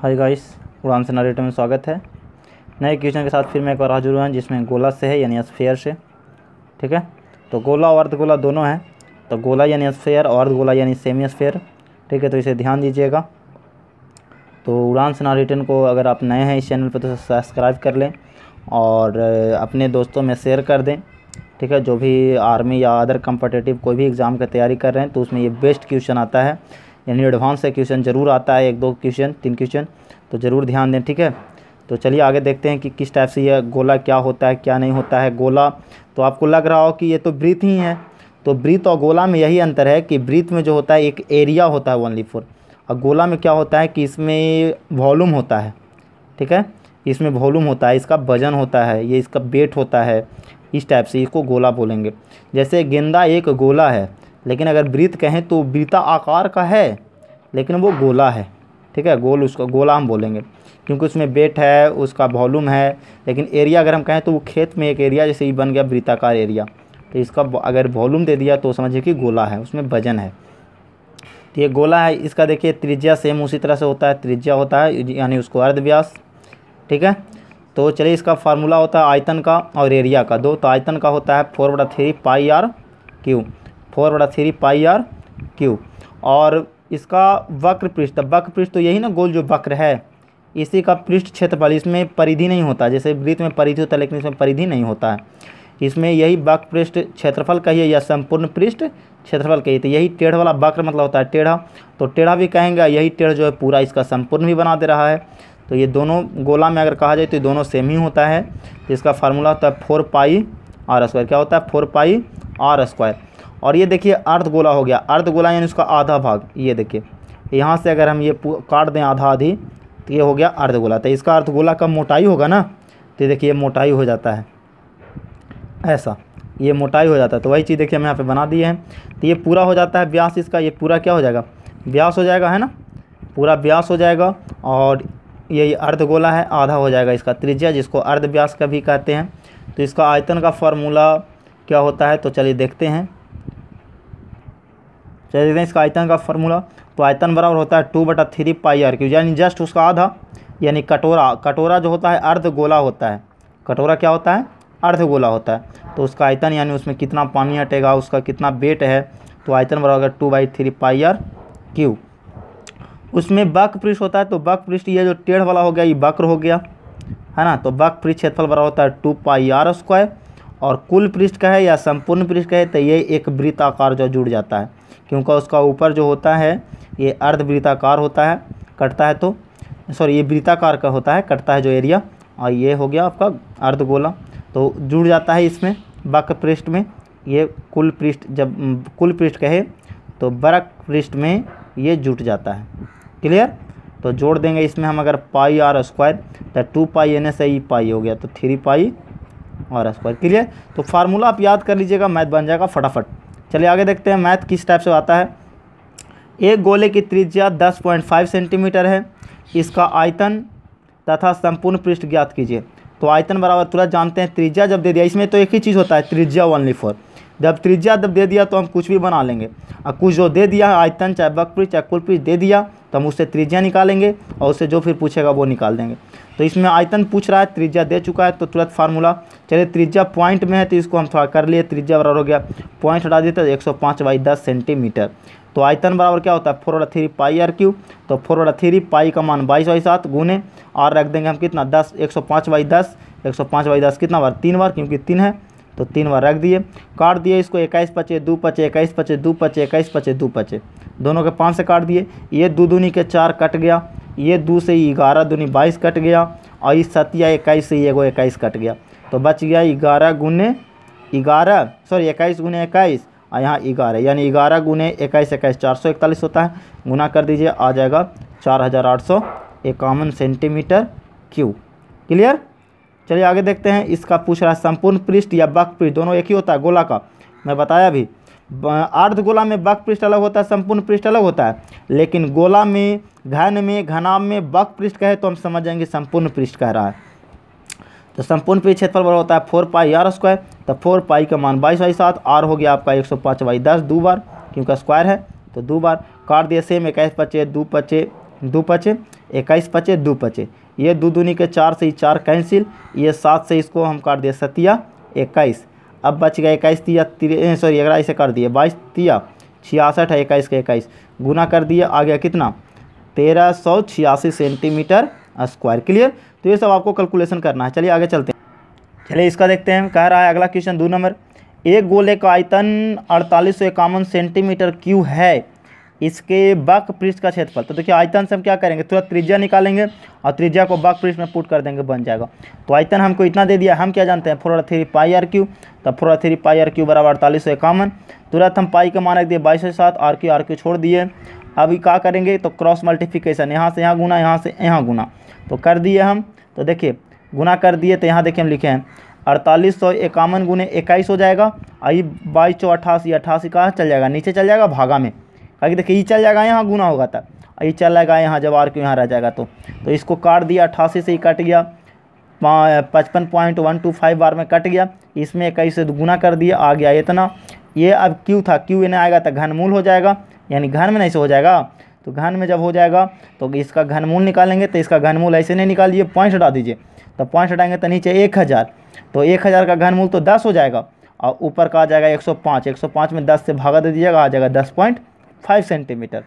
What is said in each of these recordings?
hi guys उड़ान से narrator में स्वागत है नए क्वेश्चन के साथ फिर मैं एक बार हाजिर हुआ हूँ जिसमें गोला से है यानी स्फेयर से ठीक है तो गोला और अर्धगोला दोनों हैं तो गोला यानी स्फेयर और अर्धगोला यानी सेमी स्फेयर ठीक है तो इसे ध्यान दीजिएगा तो उड़ान से रिटर्न को अगर आप नए हैं इस चैनल पर तो सब्सक्राइब कर लें और अपने दोस्तों में शेयर कर दें ठीक है जो भी आर्मी या अदर कम्पटेटिव कोई भी एग्ज़ाम की तैयारी कर रहे हैं तो उसमें ये बेस्ट क्वेश्चन आता है यानी एडवांस से क्वेश्चन ज़रूर आता है एक दो क्वेश्चन तीन क्वेश्चन तो ज़रूर ध्यान दें ठीक है तो चलिए आगे देखते हैं कि किस टाइप से यह गोला क्या होता है क्या नहीं होता है गोला तो आपको लग रहा हो कि ये तो ब्रीथ ही है तो ब्रीथ और गोला में यही अंतर है कि ब्रीथ में जो होता है एक एरिया होता है ओनली फोर और गोला में क्या होता है कि इसमें वॉलूम होता है ठीक है इसमें वॉलूम होता है इसका वजन होता है ये इसका वेट होता है इस टाइप से इसको गोला बोलेंगे जैसे गेंदा एक गोला है लेकिन अगर वृत्त कहें तो वृत्ता आकार का है लेकिन वो गोला है ठीक है गोल उसका गोला हम बोलेंगे क्योंकि उसमें बेट है उसका वॉल्यूम है लेकिन एरिया अगर हम कहें तो वो खेत में एक एरिया जैसे ही बन गया वृत्ताकार एरिया तो इसका अगर वॉल्यूम दे दिया तो समझिए कि गोला है उसमें वजन है तो ये गोला है इसका देखिए त्रिज्या सेम उसी तरह से होता है त्रिज्या होता है यानी उसको अर्धव्यास ठीक है तो चलिए इसका फार्मूला होता है आयतन का और एरिया का दो तो आयतन का होता है फोर बटा three pi are cube four बटा थ्री पाई आर क्यू और इसका वक्र पृष्ठ वक्र पृष्ठ तो यही ना गोल जो वक्र है इसी का पृष्ठ क्षेत्रफल इसमें परिधि नहीं होता जैसे वृत्त में परिधि होता है लेकिन इसमें परिधि नहीं होता है इसमें यही वक्र पृष्ठ क्षेत्रफल कहिए या संपूर्ण पृष्ठ क्षेत्रफल कहिए तो यही टेढ़ वाला वक्र मतलब होता है टेढ़ा तो टेढ़ा भी कहेंगे यही टेढ़ जो है पूरा इसका संपूर्ण भी बना दे रहा है तो ये दोनों गोला में अगर कहा जाए तो ये दोनों सेम ही होता है इसका फार्मूला होता है फोर पाई आर स्क्वायर क्या होता है फोर पाई आर स्क्वायर और ये देखिए अर्ध गोला हो गया अर्ध गोला यानी उसका आधा भाग ये देखिए यहाँ से अगर हम ये काट दें आधा आधी तो ये हो गया अर्ध गोला तो इसका अर्ध गोला का मोटाई होगा ना तो देखिए मोटाई हो जाता है ऐसा ये मोटाई हो जाता है तो वही चीज़ देखिए हम यहाँ पे बना दिए हैं तो ये पूरा हो जाता है व्यास इसका ये पूरा क्या हो जाएगा व्यास हो जाएगा है ना पूरा व्यास हो जाएगा और ये अर्ध गोला है आधा हो जाएगा इसका त्रिज्या जिसको अर्ध का भी कहते हैं तो इसका आयतन का फार्मूला क्या होता है तो चलिए देखते हैं चलिए देखते हैं इसका आयतन का फॉर्मूला तो आयतन बराबर होता है टू बटा थ्री पाई आर क्यू यानी जस्ट उसका आधा यानी कटोरा कटोरा जो होता है अर्ध गोला होता है कटोरा क्या होता है अर्ध गोला होता है तो उसका आयतन यानी उसमें कितना पानी हटेगा उसका कितना वेट है तो आयतन बराबर two by three pi are cube उसमें बक पृष्ठ होता है तो बक पृष्ठ ये जो टेढ़ वाला हो गया ये वक्र हो गया है ना तो बक पृष्ठ क्षेत्रफल बराबर होता है टू पाई आर स्क्वायर और कुल पृष्ठ का है या संपूर्ण पृष्ठ का है तो ये एक वृत्ताकार जो जुड़ जाता है क्योंकि उसका ऊपर जो होता है ये अर्धवृत्ताकार होता है कटता है तो सॉरी ये वृत्ताकार का होता है कटता है जो एरिया और ये हो गया आपका अर्धगोला तो जुड़ जाता है इसमें बक पृष्ठ में ये कुल पृष्ठ जब कुल पृष्ठ कहे तो बरक पृष्ठ में ये जुट जाता है क्लियर तो जोड़ देंगे इसमें हम अगर पाई आर स्क्वायर तो two pi N S I pi हो गया तो थ्री पाई और स्क्वायर क्लियर तो फार्मूला आप याद कर लीजिएगा मैथ बन जाएगा फटाफट चलिए आगे देखते हैं मैथ किस टाइप से आता है एक गोले की त्रिज्या 10.5 सेंटीमीटर है इसका आयतन तथा संपूर्ण पृष्ठ ज्ञात कीजिए तो आयतन बराबर तुरंत जानते हैं त्रिज्या जब दे दिया इसमें तो एक ही चीज़ होता है त्रिज्या ओनली फोर जब त्रिज्या जब दे दिया तो हम कुछ भी बना लेंगे और कुछ जो दे दिया आयतन चाहे बकपृष्ठ चाहे कुलपृष्ठ दे दिया तो हम उससे त्रिज्या निकालेंगे और उससे जो फिर पूछेगा वो निकाल देंगे तो इसमें आयतन पूछ रहा है त्रिज्या दे चुका है तो तुरंत फार्मूला चलिए त्रिज्या पॉइंट में है तो इसको हम थोड़ा कर लिए त्रिज्या बराबर हो गया पॉइंट हटा देते तो एक सौ पाँच बाई दस सेंटीमीटर तो आयतन बराबर क्या होता है फोर वाला थ्री पाई आर क्यू तो फोर वाला थ्री पाई का मान बाईस बाई सात गुने और रख देंगे हम कितना दस एक सौ पाँच बाई दस एक सौ पाँच बाई दस कितना बार तीन बार क्योंकि तीन है तो तीन बार रख दिए काट दिए इसको इक्कीस पचे दो पचे इक्कीस पचे दो पचे इक्कीस पचे दो पचे दोनों के पाँच से काट दिए ये दो दूनी के चार कट गया ये दो से ग्यारह दूनी बाईस कट गया और ये सतिया इक्कीस से ये गो इक्कीस कट गया तो बच गया ग्यारह गुने ग्यारह सॉरी इक्कीस गुने इक्कीस और यहाँ ग्यारह यानी ग्यारह गुने इक्कीस इक्कीस चार सौ इकतालीस होता है गुना कर दीजिए आ जाएगा चार हज़ार आठ सौ इक्यावन सेंटीमीटर क्यू क्लियर चलिए आगे देखते हैं इसका पूछ रहा है संपूर्ण पृष्ठ या बक पृष्ठ दोनों एक ही होता है गोला का मैं बताया भी अर्ध गोला में बक पृष्ठ अलग होता है संपूर्ण पृष्ठ अलग होता है लेकिन गोला में घन में घनाम में बक पृष्ठ कहे तो हम समझ जाएंगे संपूर्ण पृष्ठ कह रहा है तो संपूर्ण पृष्ठ क्षेत्रफल बड़ा होता है फोर पाई आर स्क्वायर तो फोर पाई का मान बाईस बाई सात आर हो गया आपका एक सौ पाँच बाई दस दो बार क्योंकि स्क्वायर है तो दो बार काट दिए सेम इक्कीस पचे दो पचे दो पचे इक्कीस पचे दो पचे ये दो दूनी के चार से ही चार कैंसिल ये सात से इसको हम काट दिए सतिया इक्कीस अब बच गया इक्कीस तिया सॉरी ग्यारह इसे कर दिए बाईस तिया छियासठ है इक्कीस के इक्कीस गुना कर दिया आ गया कितना तेरह सौ छियासी सेंटीमीटर स्क्वायर क्लियर तो ये सब आपको कैलकुलेशन करना है चलिए आगे चलते हैं चलिए इसका देखते हैं कह रहा है अगला क्वेश्चन दो नंबर एक गोले का आयतन अड़तालीस सौ इक्यावन सेंटीमीटर क्यू है इसके बाक पृष्ठ का क्षेत्रफल तो देखिए आयतन से हम क्या करेंगे तुरंत त्रिज्या निकालेंगे और त्रिज्या को बाक पृष्ठ में पुट कर देंगे बन जाएगा तो आयतन हमको इतना दे दिया हम क्या जानते हैं four three pi are cube तो four three pi are cube बराबर अड़तालीस सौ इक्यावन तुरंत हम पाई का मान रख दिए बाईस सौ सात आर क्यू आर क्यू छोड़ दिए अभी क्या करेंगे तो क्रॉस मल्टीफिकेशन यहाँ से यहाँ गुना यहाँ से यहाँ गुना तो कर दिए हम तो देखिए गुना कर दिए तो यहाँ देखिए हम लिखे हैं अड़तालीस सौ इक्यावन गुने इक्कीस हो जाएगा आई बाईस सौ अट्ठासी अट्ठासी का चल जाएगा नीचे चल जाएगा भागा में कहा कि देखिए ये चल जाएगा यहाँ गुना होगा था ये चल जाएगा यहाँ जब आर क्यू यहाँ रह जाएगा तो तो इसको काट दिया अट्ठासी से ही कट गया पचपन पॉइंट वन टू फाइव बार में कट गया इसमें इक्कीस से गुना कर दिया आ गया इतना ये अब क्यू था क्यू इन्हें आएगा तो घनमूल हो जाएगा यानी घन में नहीं से हो जाएगा तो घन में जब हो जाएगा तो इसका घनमूल निकालेंगे तो इसका घनमूल ऐसे नहीं निकालिए पॉइंट हटा दीजिए तो पॉइंट हटाएंगे तो नीचे एक हज़ार तो एक हज़ार का घनमूल तो दस हो जाएगा और ऊपर का आ जाएगा एक सौ पाँच एक सौ पाँच में दस से भागा दे दीजिएगा आ जाएगा दस पॉइंट फाइव सेंटीमीटर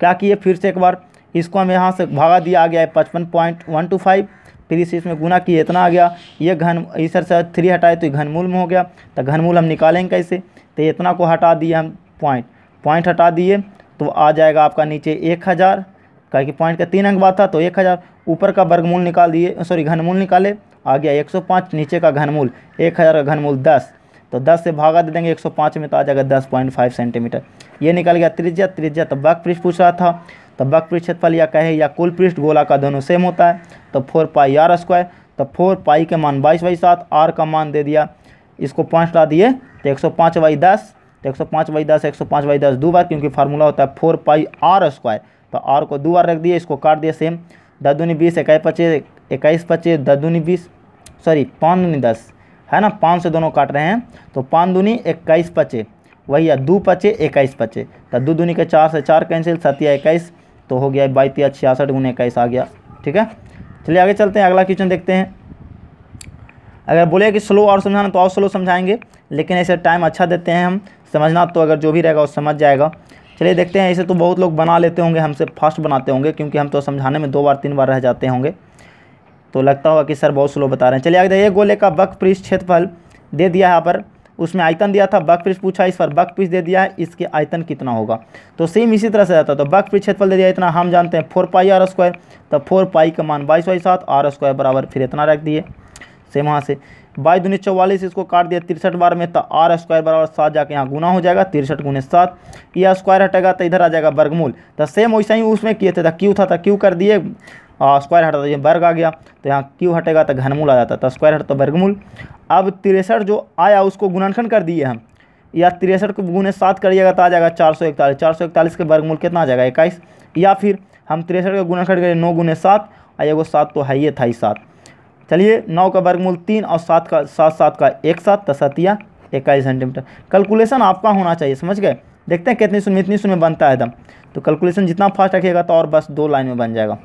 क्या किए फिर से एक बार इसको हमें यहाँ से भागा दिया आ गया है पचपन पॉइंट वन टू फाइव फिर इसे इसमें गुना किए इतना आ गया ये घन इसर से थ्री हटाए तो घनमूल में हो गया तो घनमूल हम निकालेंगे कैसे तो इतना को हटा दिए हम पॉइंट पॉइंट हटा दिए तो आ जाएगा आपका नीचे एक हज़ार क्या कि पॉइंट का तीन अंक बात था तो एक हज़ार ऊपर का वर्गमूल निकाल दिए सॉरी घनमूल निकाले आ गया एक सौ पाँच नीचे का घनमूल एक हज़ार का घनमूल दस तो 10 से भागा दे देंगे 105 में तो आ जाएगा 10.5 सेंटीमीटर ये निकल गया त्रिज्या त्रिज्या तो बक पृष्ठ पूछ रहा था तो बक पृष्ठ क्षेत्रफल या कहे या कुल पृष्ठ गोला का दोनों सेम होता है तो फोर पाई आर स्क्वायर तो फोर पाई के मान बाईस बाई सात आर का मान दे दिया इसको पाँच ला दिए तो एक सौ पाँच बाई दस तो एक सौ पाँच बाई दस एक सौ पाँच बाई दस दो बार क्योंकि फार्मूला होता है फोर पाई आर स्क्वायर तो आर को दो बार रख दिए इसको काट दिया सेम दस दूनी बीस इक्कीस पच्चीस इक्कीस पच्चीस दस दूनी बीस सॉरी पाँच दूनी दस है ना पाँच से दोनों काट रहे हैं तो पाँच दूनी इक्कीस पचे वही है दो पचे इक्कीस पचे तो दो दूनी के चार से चार कैंसिल सतिया इक्कीस तो हो गया बाईस छियासठ गुने इक्कीस आ गया ठीक है चलिए आगे चलते हैं अगला क्वेश्चन देखते हैं अगर बोले कि स्लो और समझाना तो और स्लो समझाएंगे लेकिन ऐसे टाइम अच्छा देते हैं हम समझना तो अगर जो भी रहेगा वो समझ जाएगा चलिए देखते हैं ऐसे तो बहुत लोग बना लेते होंगे हमसे फास्ट बनाते होंगे क्योंकि हम तो समझाने में दो बार तीन बार रह जाते होंगे तो लगता होगा कि सर बहुत स्लो बता रहे हैं चलिए आगे देखिए गोले का बक पृष्ठ क्षेत्रफल दे दिया यहाँ पर उसमें आयतन दिया था बक पृष्ठ पूछा इस पर बक पृष्ठ दे दिया है इसके आयतन कितना होगा तो सेम इसी तरह से जाता है तो बक पृष्ठ क्षेत्रफल दे दिया इतना हम जानते हैं फोर पाई आर स्क्वायर तो फोर पाई का मान बाईस बाई सात आर स्क्वायर बराबर फिर इतना रख दिए सेम वहाँ से बाईस दूनी चौवालीस इसको काट दिया तिरसठ बार में तो आर स्क्वायर बराबर सात जाके यहाँ गुना हो जाएगा तिरसठ गुने सात यह स्क्वायर हटेगा तो इधर आ जाएगा वर्गमूल तो सेम वैसा ही उसमें किए थे क्यू तो था क्यू तो कर दिए स्क्वायर हटा तो वर्ग आ गया तो यहाँ क्यू हटेगा तो घनमूल आ जाता तो स्क्वायर हट तो वर्गमूल अब तिरसठ जो आया उसको गुणनखंड कर दिए हम या तिरसठ को गुने सात करिएगा तो आ जाएगा चार सौ इकतालीस चार सौ इकतालीस के वर्गमूल कितना आ जाएगा इक्कीस या फिर हम तिरसठ का गुणनखंड करिए नौ गुने सात और एगो सात तो है ही था ही सात चलिए नौ का वर्गमूल तीन और सात का सात सात का एक सात तसतिया इक्कीस सेंटीमीटर कैलकुलेशन आपका होना चाहिए समझ गए देखते हैं कितनी शून्य इतनी शून्य बनता है एकदम तो कैलकुलेशन जितना फास्ट रखिएगा तो और बस दो लाइन में बन जाएगा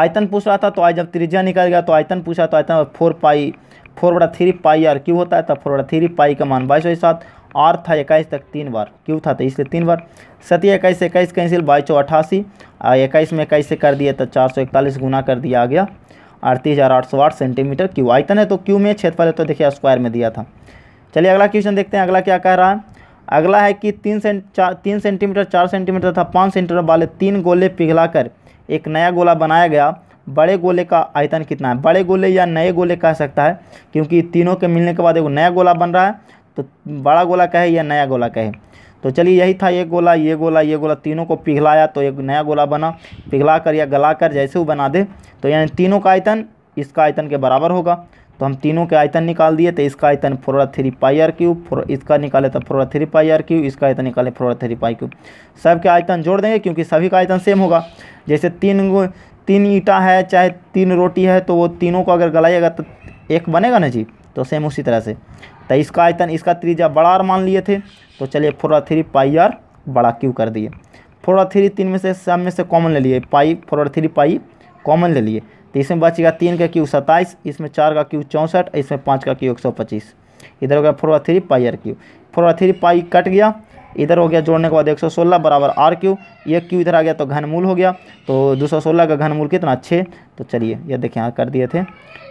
आयतन पूछ रहा था तो आज जब त्रिज्या निकल गया तो आयतन पूछा तो आयतन फोर पाई फोर बड़ा थ्री पाई आर क्यू होता है तो फोर बड़ा थ्री पाई का मान बाईस बाईस सात आर था इक्कीस तक तीन बार क्यू था तो इसलिए तीन बार सती इक्कीस इक्कीस कैंसिल बाईस सौ अठासी इक्कीस में इक्कीस से कर दिया तो चार सौ इकतालीस गुना कर दिया आ गया अड़तीस हज़ार आठ सौ आठ सेंटीमीटर क्यू आयतन है तो क्यू में क्षेत्रफल है तो देखिए स्क्वायर में दिया था चलिए अगला क्वेश्चन देखते हैं अगला क्या कह रहा है अगला है कि तीन सेंट चार तीन सेंटीमीटर चार सेंटीमीटर तथा पाँच सेंटीमीटर वाले तीन गोले पिघलाकर एक नया गोला बनाया गया बड़े गोले का आयतन कितना है बड़े गोले या नए गोले कह सकता है क्योंकि तीनों के मिलने के बाद एक नया गोला बन रहा है तो बड़ा गोला कहे या नया गोला कहे तो चलिए यही था ये गोला ये गोला ये गोला तीनों को पिघलाया तो एक नया गोला बना पिघला कर या गला कर जैसे वो बना दे तो यानी तीनों का आयतन इसका आयतन के बराबर होगा तो हम तीनों के आयतन निकाल दिए तो इसका आयतन four three pi R cube इसका निकाले तो four three pi R cube इसका आयतन निकाले फोर थ्री पाई क्यूब सब के आयतन जोड़ देंगे क्योंकि सभी का आयतन सेम होगा जैसे तीन तीन ईटा है चाहे तीन रोटी है तो वो तीनों को अगर गलाइएगा तो एक बनेगा ना जी तो सेम उसी तरह से तो इसका आयतन इसका त्रिज्या बड़ा आर मान लिए थे तो चलिए four are three pi R बड़ा क्यू कर दिए फोर आर थ्री तीन में से सब में से कॉमन ले लिए pi four are three pi common ले लिए तो इसमें बचेगा तीन का क्यू सत्ताईस इसमें चार का क्यू चौंसठ इसमें पाँच का क्यू एक सौ पच्चीस इधर हो गया four are three pi are cube four are three pi cut गया इधर हो गया जोड़ने के बाद 116 बराबर आर क्यू ये क्यू इधर आ गया तो घनमूल हो गया तो 216 का घनमूल कितना छः तो चलिए ये देखिए यहाँ कर दिए थे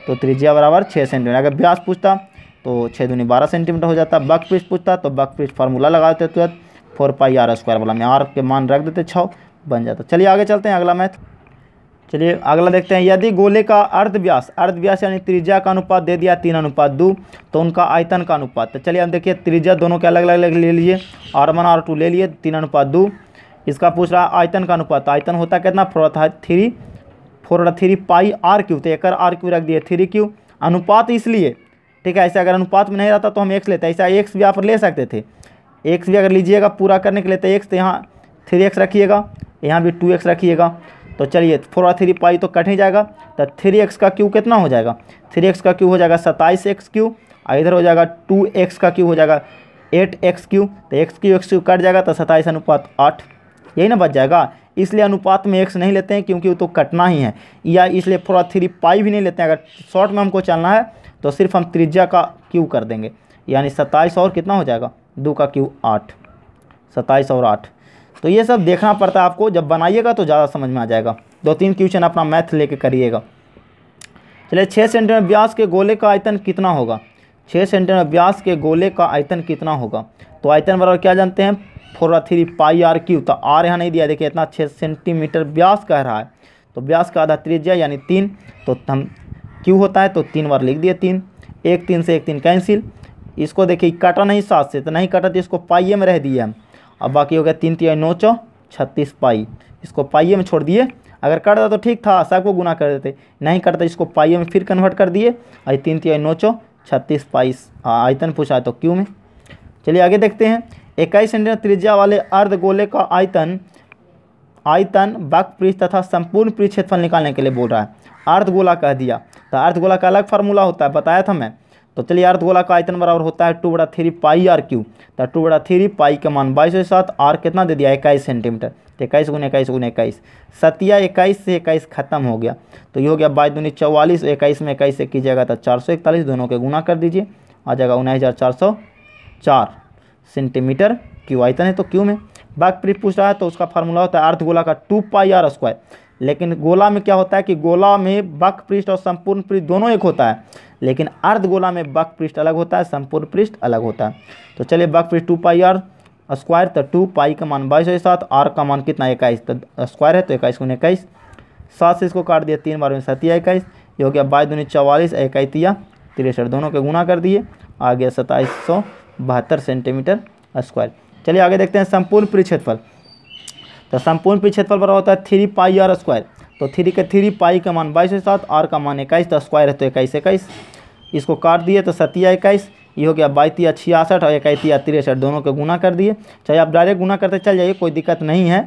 तो त्रिज्या बराबर छः सेंटीमीटर अगर ब्यास पूछता तो छः दूनी बारह सेंटीमीटर हो जाता बक पीस पूछता तो बक पीस फार्मूला लगा देते तुरंत फोर पाई आर स्क्वायर वाला में आर के मान रख देते छः बन जाता चलिए आगे चलते हैं अगला मैथ चलिए अगला देखते हैं यदि गोले का अर्ध व्यास अर्ध व्यास यानी त्रिज्या का अनुपात दे दिया तीन अनुपात दो तो उनका आयतन का अनुपात तो चलिए हम देखिए त्रिज्या दोनों के अलग अलग ले लिए आर वन आर टू ले लिए तीन अनुपात दो इसका पूछ रहा आयतन का अनुपात तो आयतन होता कितना four three four three pi are cube तो एक आर क्यू रख दिए थ्री क्यू अनुपात इसलिए ठीक है ऐसे अगर अनुपात में नहीं रहता तो हम एक्स लेते ऐसा एक्स भी आप ले सकते थे एक्स भी अगर लीजिएगा पूरा करने के लिए तो एक्स तो यहाँ थ्री एक्स रखिएगा यहाँ भी टू एक्स रखिएगा तो चलिए फोर और थ्री पाई तो कट ही जाएगा तो थ्री एक्स का क्यू कितना हो जाएगा थ्री एक्स का क्यू हो जाएगा सत्ताईस एक्स क्यू और इधर हो जाएगा टू एक्स का क्यू हो जाएगा एट एक्स क्यू तो X cube X cube cut जाएगा तो सत्ताईस अनुपात आठ यही ना बच जाएगा इसलिए अनुपात में एक्स नहीं लेते हैं क्योंकि वो तो कटना ही है या इसलिए फोर थ्री पाई भी नहीं लेते हैं अगर शॉर्ट में हमको चलना है तो सिर्फ हम त्रिज्या का क्यू कर देंगे यानी सत्ताईस और कितना हो जाएगा दो का क्यू आठ सत्ताईस और आठ तो ये सब देखना पड़ता है आपको जब बनाइएगा तो ज़्यादा समझ में आ जाएगा दो तीन क्वेश्चन अपना मैथ लेके करिएगा चलिए छः सेंटीमीटर व्यास के गोले का आयतन कितना होगा छः सेंटीमीटर व्यास के गोले का आयतन कितना होगा तो आयतन बराबर क्या जानते हैं four three pi are cube तो आर यहाँ नहीं दिया देखिए इतना छः सेंटीमीटर व्यास कह रहा है तो व्यास का आधा त्रिज्या यानी तीन तो हम क्यों होता है तो तीन बार लिख दिए तीन एक तीन से एक तीन कैंसिल इसको देखिए काटा नहीं सात से तो नहीं काटा तो इसको पाइए में रह दिए हम अब बाकी हो गया तीन तीन नौ चौ छत्तीस पाई इसको पाइए में छोड़ दिए अगर कटता तो ठीक था सबको गुना कर देते नहीं कटता इसको पाइए में फिर कन्वर्ट कर दिए आई तीन तीन नौ चौ छत्तीस पाई आयतन पूछा तो क्यों में चलिए आगे देखते हैं इक्कीस सेंटीमीटर त्रिज्या वाले अर्ध गोले का आयतन आयतन बाक पृष्ठ तथा संपूर्ण पृष्ठ क्षेत्रफल निकालने के लिए बोल रहा है अर्ध गोला कह दिया तो अर्धगोला का अलग फार्मूला होता है बताया था मैं तो चलिए अर्धगोला का आयतन बराबर होता है टू बड़ा थ्री पाई आर क्यू तो टू बड़ा थ्री पाई का मान बाईस के आर कितना दे दिया इक्कीस सेंटीमीटर तो इक्कीस गुना इक्कीस गुना इक्कीस सतिया इक्कीस से इक्कीस खत्म हो गया तो ये हो गया बाईस दूनी चौवालीस इक्कीस में इक्कीस से कीजिएगा तो चार सौ इकतालीस दोनों के गुना कर दीजिए आ जाएगा उन्नीस हज़ार चार सौ चार सेंटीमीटर क्यू आयतन है तो क्यू में बाघ पूछ रहा है तो उसका फार्मूला होता है अर्धगोला का टू पाई आर स्क्वायर लेकिन गोला में क्या होता है कि गोला में बक पृष्ठ और संपूर्ण पृष्ठ दोनों एक होता है लेकिन अर्ध गोला में बक पृष्ठ अलग होता है संपूर्ण पृष्ठ अलग होता है तो चलिए बक पृष्ठ टू पाई आर स्क्वायर तो टू पाई का मान बाईस होगी सात आर का मान कितना इक्कीस तो स्क्वायर है तो इक्कीस गुण इक्कीस सात से इसको काट दिया तीन बार में सतिया इक्कीस ये हो गया बाईस दूनी चौवालीस इक्कीतिया तिरसठ दोनों के गुना कर दिए आ गया सताईस सौ बहत्तर सेंटीमीटर स्क्वायर चलिए आगे देखते हैं संपूर्ण क्षेत्रफल तो संपूर्ण क्षेत्रफल बराबर होता है थ्री पाई आर स्क्वायर तो थ्री का थ्री पाई का मान बाईस सात आर का मान इक्कीस तो स्क्वायर है तो इक्कीस इक्कीस इसको काट दिए तो सतिया इक्कीस ये हो गया बाईस या छियासठ और इक्कीस या तिरसठ दोनों को गुना कर दिए चाहे आप डायरेक्ट गुना करते चल जाइए कोई दिक्कत नहीं है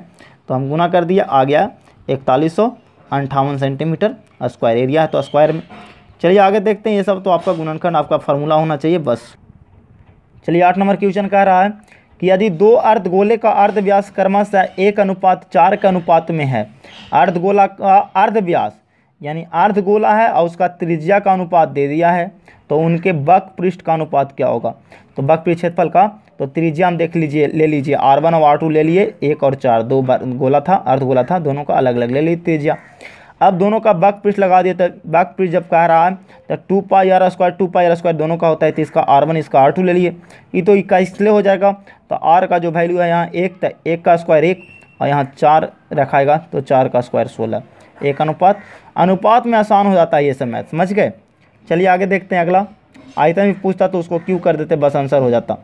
तो हम गुना कर दिए आ गया इकतालीस सौ अंठावन सेंटीमीटर स्क्वायर एरिया है तो स्क्वायर में चलिए आगे देखते हैं ये सब तो आपका गुणनखंड आपका फार्मूला होना चाहिए बस चलिए आठ नंबर क्वेश्चन कह रहा है कि यदि दो अर्धगोले का अर्ध व्यास क्रमशः एक अनुपात चार के अनुपात में है अर्धगोला का अर्ध व्यास यानी अर्धगोला है और उसका त्रिज्या का अनुपात दे दिया है तो उनके बक पृष्ठ का अनुपात क्या होगा तो बक पृष्ठ क्षेत्रफल का तो त्रिज्या हम देख लीजिए ले लीजिए आर वन और आर टू ले लिए एक और चार दो गोला था अर्धगोला था दोनों का अलग अलग ले लीजिए त्रिज्या अब दोनों का बक पीस लगा दिया तो बक पीस जब कह रहा है तो two pi are square two pi are square दोनों का होता है तो इसका आर वन इसका आर टू ले लिए ये तो इक्का इसलिए हो जाएगा तो आर का जो वैल्यू है यहाँ एक तो एक का स्क्वायर एक और यहाँ चार रखाएगा तो चार का स्क्वायर सोलह एक अनुपात अनुपात में आसान हो जाता है ये सब मैथ समझ गए चलिए आगे देखते हैं अगला आयतन भी पूछता तो उसको क्यों कर देते बस आंसर हो जाता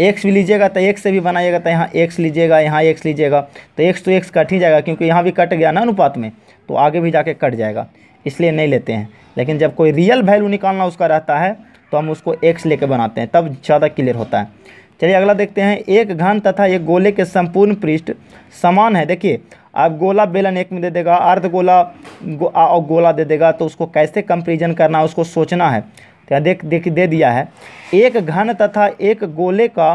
एक्स भी लीजिएगा तो एक्स से भी बनाइएगा तो यहाँ एक्स लीजिएगा यहाँ एक्स लीजिएगा तो एक्स तो एक्स कट ही जाएगा क्योंकि यहाँ भी कट गया ना अनुपात में तो आगे भी जाके कट जाएगा इसलिए नहीं लेते हैं लेकिन जब कोई रियल वैल्यू निकालना उसका रहता है तो हम उसको एक्स लेके बनाते हैं तब ज़्यादा क्लियर होता है चलिए अगला देखते हैं एक घन तथा एक गोले के संपूर्ण पृष्ठ समान है देखिए आप गोला बेलन एक में दे देगा अर्ध गोला गो, और गोला दे देगा तो उसको कैसे कंपेरिजन करना है उसको सोचना है तो देख देख दे दिया है एक घन तथा एक गोले का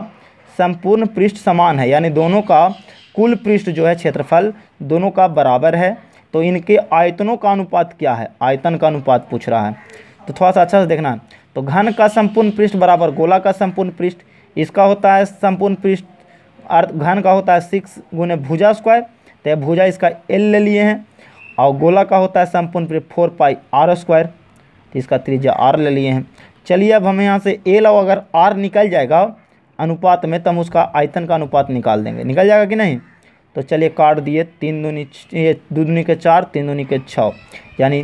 संपूर्ण पृष्ठ समान है यानी दोनों का कुल पृष्ठ जो है क्षेत्रफल दोनों का बराबर है तो इनके आयतनों का अनुपात क्या है आयतन का अनुपात पूछ रहा है तो थोड़ा सा अच्छा से देखना तो घन का संपूर्ण पृष्ठ बराबर गोला का संपूर्ण पृष्ठ इसका होता है संपूर्ण पृष्ठ अर्थ घन का होता है सिक्स गुने भुजा स्क्वायर तो भुजा इसका एल ले लिए हैं और गोला का होता है संपूर्ण पृष्ठ फोर पाई आर स्क्वायर तो इसका त्रिज्या आर ले लिए हैं चलिए अब हमें यहाँ से ए लाओ अगर आर निकल जाएगा अनुपात में तब उसका आयतन का अनुपात निकाल देंगे निकल जाएगा कि नहीं तो चलिए काट दिए तीन दूनी ये दो दूनी के चार तीन दूनी के छः यानी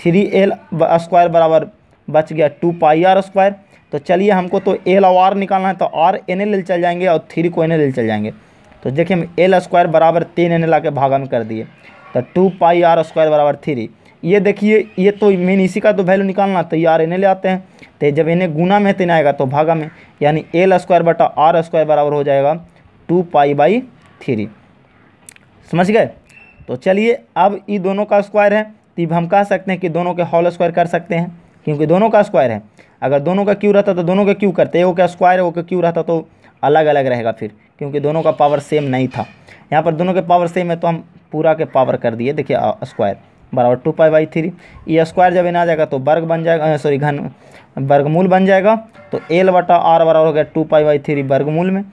थ्री एल स्क्वायर बराबर बच गया टू पाई आर स्क्वायर तो चलिए हमको तो एल और आर निकालना है तो आर एन एल चल जाएंगे और थ्री को एन एल चल जाएंगे तो देखिए हम एल स्क्वायर बराबर तीन एन एल आके भागा में कर दिए तो टू पाई आर स्क्वायर बराबर थ्री ये देखिए ये तो मेन इसी का तो वैल्यू निकालना तो ये आर ले आते हैं तो जब इन्हें गुना में तो आएगा तो भागा में यानी एल स्क्वायर बटा आर स्क्वायर बराबर हो जाएगा टू पाई बाई थ्री समझ गए तो चलिए अब ये दोनों का स्क्वायर है तो हम कह सकते हैं कि दोनों के हॉल स्क्वायर कर सकते हैं क्योंकि दोनों का स्क्वायर है अगर दोनों का क्यू रहता तो दोनों का क्यू करते वो का स्क्वायर वो का क्यू रहता तो अलग अलग रहेगा फिर क्योंकि दोनों का पावर सेम नहीं था यहाँ पर दोनों के पावर सेम है तो हम पूरा के पावर कर दिए देखिए स्क्वायर बराबर two pi by three e square जब इन आ जाएगा तो वर्ग बन जाएगा सॉरी घन वर्गमूल बन जाएगा तो एल बटा आर बराबर हो गया टू पाई बाई थ्री वर्गमूल में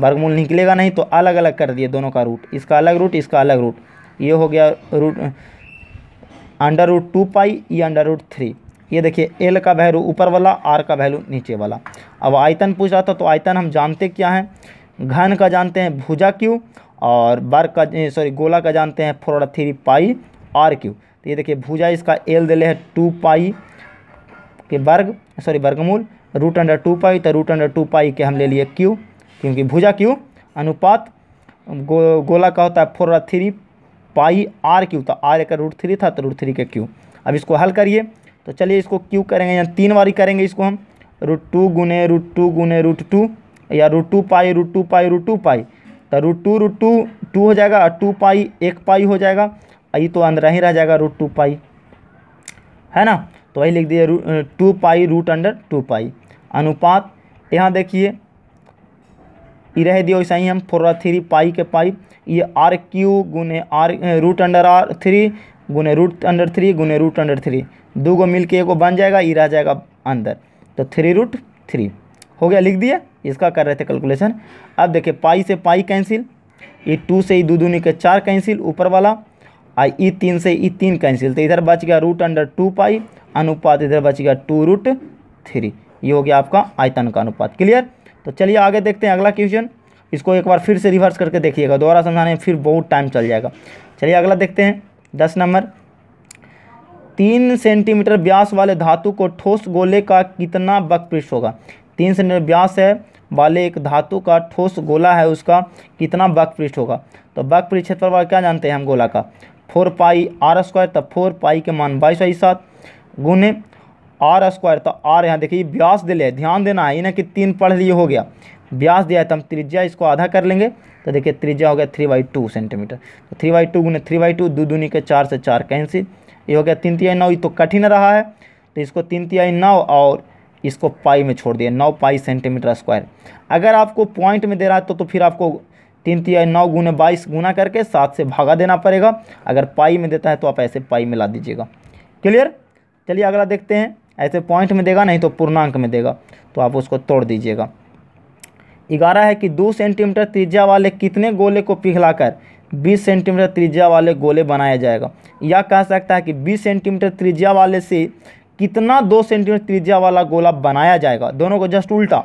वर्गमूल निकलेगा नहीं तो अलग अलग कर दिए दोनों का रूट इसका अलग रूट इसका अलग रूट ये हो गया root under root two pi ये अंडर रूट थ्री ये देखिए एल का वैल्यू ऊपर वाला आर का वैल्यू नीचे वाला अब आयतन पूछ रहा था तो आयतन हम जानते क्या हैं घन का जानते हैं भुजा क्यू और बर्ग का सॉरी गोला का जानते हैं four three pi are cube तो ये देखिए भुजा इसका एल दिले है टू पाई के वर्ग सॉरी वर्गमूल रूट अंडर टू पाई तो रूट अंडर टू पाई के हम ले लिए क्यू क्योंकि भुजा क्यू अनुपात गो, गोला का होता है four three pi are cube था आर एक रूट थ्री था तो रूट थ्री का क्यू अब इसको हल करिए तो चलिए इसको क्यू करेंगे या तीन बारी करेंगे इसको हम रूट टू गुने रूट टू गुने रूट टू या root two pi root two pi root two pi तो root two root two two हो जाएगा और टू पाई एक पाई हो जाएगा ये तो अंदर ही रह जाएगा रूट टू पाई है ना तो वही लिख दिए two pi root under two pi अनुपात यहाँ देखिए ये रह दिए वैसा ही हम फोर थ्री पाई के पाई ये आर क्यू गुने r root under r three गुने रूट अंडर थ्री गुने रूट अंडर थ्री दो गो मिल के एगो बन जाएगा ये रह जाएगा अंदर तो थ्री रूट थ्री हो गया लिख दिए इसका कर रहे थे कैलकुलेशन अब देखिए पाई से पाई कैंसिल ये टू से ही दो दूनी के चार कैंसिल ऊपर वाला आ ई तीन से ई तीन कैंसिल तो इधर बच गया रूट अंडर टू पाई अनुपात इधर बच गया टू रूट थ्री ये हो गया आपका आयतन का अनुपात क्लियर तो चलिए आगे देखते हैं अगला क्वेश्चन इसको एक बार फिर से रिवर्स करके देखिएगा दोबारा समझाने में फिर बहुत टाइम चल जाएगा चलिए अगला देखते हैं दस नंबर तीन सेंटीमीटर व्यास वाले धातु को ठोस गोले का कितना बकपृष्ठ होगा तीन सेंटीमीटर व्यास है वाले एक धातु का ठोस गोला है उसका कितना बकपृष्ठ होगा तो बकपृष्ठ क्षेत्रफल क्या जानते हैं हम गोला का फोर पाई आर स्क्वायर तो फोर पाई के मान बाईस आई सात गुने आर स्क्वायर तो आर यहाँ देखिए ब्यास दिले है ध्यान देना है ये ना कि तीन पढ़ लिए हो गया ब्यास दिया है तो हम त्रिज्या इसको आधा कर लेंगे तो देखिए त्रिज्या हो गया थ्री बाई टू सेंटीमीटर तो थ्री बाई टू गुने थ्री बाई टू दो दूनी के चार से चार कैंसिल ये हो गया तीन तिहाई नौ ये तो कठिन रहा है तो इसको तीन तिहाई नौ और इसको पाई में छोड़ दिया नौ पाई सेंटीमीटर स्क्वायर अगर आपको पॉइंट में दे रहा है तो, तो फिर आपको तीन तीन नौ गुने बाईस गुना करके सात से भागा देना पड़ेगा अगर पाई में देता है तो आप ऐसे पाई में ला दीजिएगा क्लियर चलिए अगला देखते हैं ऐसे पॉइंट में देगा नहीं तो पूर्णांक में देगा तो आप उसको तोड़ दीजिएगा ग्यारह है कि दो सेंटीमीटर त्रिज्या वाले कितने गोले को पिघलाकर 20 सेंटीमीटर त्रिज्या वाले गोले बनाया जाएगा या कह सकता है कि 20 सेंटीमीटर त्रिज्या वाले से कितना दो सेंटीमीटर त्रिज्या वाला गोला बनाया जाएगा दोनों को जस्ट उल्टा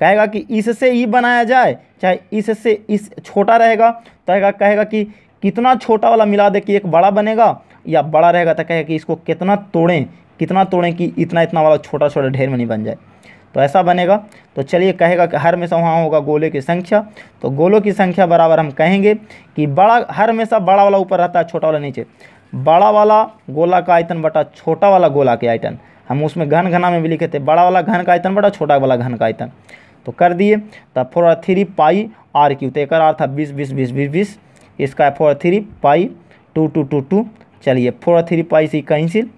कहेगा कि इससे ई बनाया जाए चाहे इससे इस छोटा रहेगा तो कहेगा कहेगा कि कितना छोटा वाला मिला दे कि एक बड़ा बनेगा या बड़ा रहेगा तो कहेगा कि इसको कितना तोड़ें कितना तोड़ें कि इतना इतना वाला छोटा छोटा ढेर में नहीं बन जाए तो ऐसा बनेगा तो चलिए कहेगा कि हर हमेशा वहाँ होगा गोले की संख्या तो गोलों की संख्या बराबर हम कहेंगे कि बड़ा हर हमेशा बड़ा वाला ऊपर रहता है छोटा वाला नीचे बड़ा वाला गोला का आयतन बटा छोटा वाला गोला के आयतन हम उसमें घन घना में भी लिखे थे बड़ा वाला घन का आयतन बटा छोटा वाला घन का आयतन तो कर दिए तब four are three pi are cube तो एक आर था बीस बीस बीस बीस बीस इसका four three pi two two two two चलिए फोर थ्री पाई से कैंसिल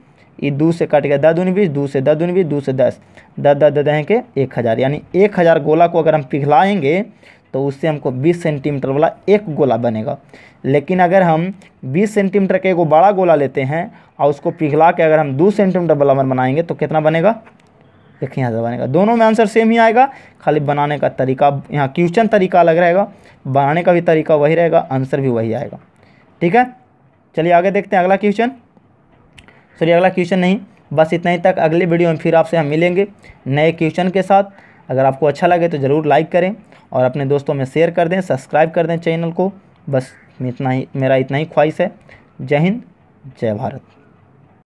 ये दो से कट गया दस दूनी बीस दो से दस दूनी बीस दो से दस दस दस दस के एक हज़ार यानी एक हज़ार गोला को अगर हम पिघलाएंगे तो उससे हमको बीस सेंटीमीटर वाला एक गोला बनेगा लेकिन अगर हम बीस सेंटीमीटर का एगो बड़ा गोला लेते हैं और उसको पिघला के अगर हम दो सेंटीमीटर वाला बनाएंगे तो कितना बनेगा देखिए यहाँ से बनेगा दोनों में आंसर सेम ही आएगा खाली बनाने का तरीका यहाँ क्वेश्चन तरीका अलग रहेगा बनाने का भी तरीका वही रहेगा आंसर भी वही आएगा ठीक है चलिए आगे देखते हैं अगला क्वेश्चन सॉरी अगला क्वेश्चन नहीं बस इतना ही तक अगले वीडियो में फिर आपसे हम मिलेंगे नए क्वेश्चन के साथ अगर आपको अच्छा लगे तो ज़रूर लाइक करें और अपने दोस्तों में शेयर कर दें सब्सक्राइब कर दें चैनल को बस इतना ही मेरा इतना ही ख्वाहिश है जय हिंद जय भारत